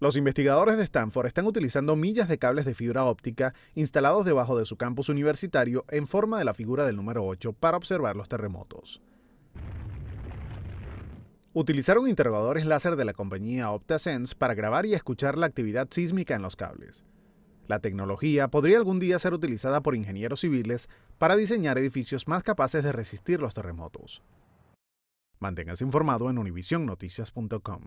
Los investigadores de Stanford están utilizando millas de cables de fibra óptica instalados debajo de su campus universitario en forma de la figura del número 8 para observar los terremotos. Utilizaron interrogadores láser de la compañía OptaSense para grabar y escuchar la actividad sísmica en los cables. La tecnología podría algún día ser utilizada por ingenieros civiles para diseñar edificios más capaces de resistir los terremotos. Manténgase informado en univisionnoticias.com.